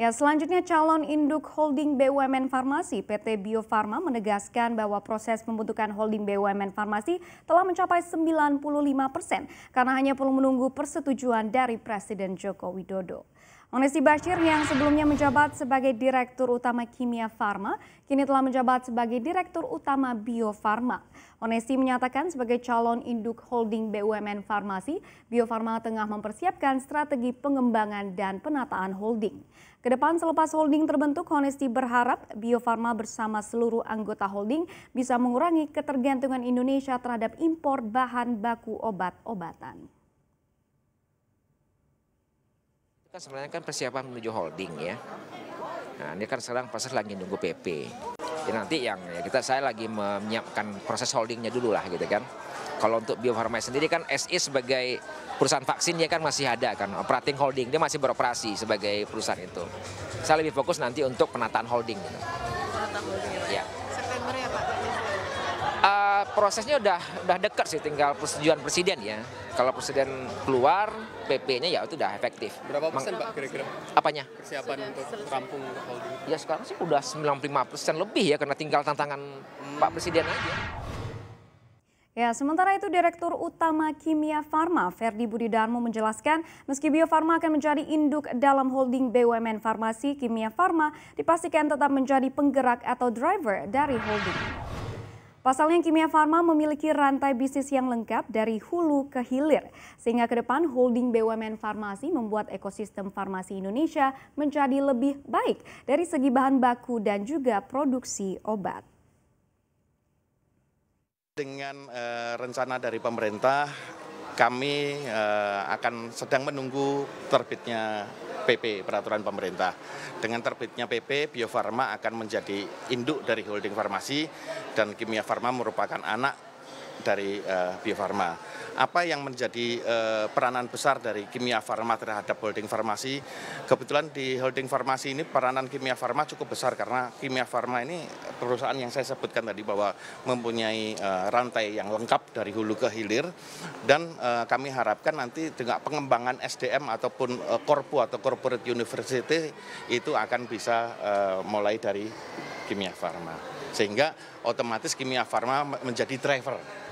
Ya, selanjutnya calon induk holding BUMN Farmasi PT Bio Farma menegaskan bahwa proses pembentukan holding BUMN Farmasi telah mencapai 95 persen karena hanya perlu menunggu persetujuan dari Presiden Joko Widodo. Onesti Bashir yang sebelumnya menjabat sebagai Direktur Utama Kimia Farma, kini telah menjabat sebagai Direktur Utama Bio Farma. Onesti menyatakan sebagai calon induk holding BUMN Farmasi, Bio Farma tengah mempersiapkan strategi pengembangan dan penataan holding. Kedepan selepas holding terbentuk, Onesti berharap Bio Farma bersama seluruh anggota holding bisa mengurangi ketergantungan Indonesia terhadap impor bahan baku obat-obatan. Kan sebenarnya kan persiapan menuju holding ya. Nah, ini kan sekarang proses lagi nunggu PP. Jadi nanti yang ya kita saya lagi menyiapkan proses holdingnya dulu lah gitu kan. Kalau untuk Bio Farma sendiri kan SI sebagai perusahaan vaksin dia kan masih ada kan operating holding dia masih beroperasi sebagai perusahaan itu. Saya lebih fokus nanti untuk penataan holding. Gitu. Penataan holding ya. ya. Iya prosesnya udah udah dekat sih tinggal persetujuan presiden ya. Kalau presiden keluar PP-nya ya itu udah efektif. Berapa persen Pak kira-kira? Apanya? Persiapan untuk rampung holding. Ya sekarang sih udah 95 persen lebih ya karena tinggal tantangan hmm. Pak Presiden aja. Ya, sementara itu Direktur Utama Kimia Farma, Ferdi Budi Darmo menjelaskan, meski Bio Farma akan menjadi induk dalam holding BUMN Farmasi, Kimia Farma dipastikan tetap menjadi penggerak atau driver dari holding. Pasalnya Kimia Farma memiliki rantai bisnis yang lengkap dari hulu ke hilir, sehingga ke depan holding BUMN Farmasi membuat ekosistem farmasi Indonesia menjadi lebih baik dari segi bahan baku dan juga produksi obat. Dengan uh, rencana dari pemerintah, kami uh, akan sedang menunggu terbitnya PP, peraturan pemerintah. Dengan terbitnya PP, Bio Farma akan menjadi induk dari holding farmasi dan Kimia Farma merupakan anak dari uh, eh, Bio Farma. Apa yang menjadi uh, peranan besar dari Kimia Farma terhadap holding farmasi? Kebetulan di holding farmasi ini peranan Kimia Farma cukup besar karena Kimia Farma ini perusahaan yang saya sebutkan tadi bahwa mempunyai uh, rantai yang lengkap dari hulu ke hilir dan uh, kami harapkan nanti dengan pengembangan SDM ataupun uh, korpu atau corporate university itu akan bisa uh, mulai dari Kimia Farma sehingga otomatis Kimia Farma menjadi driver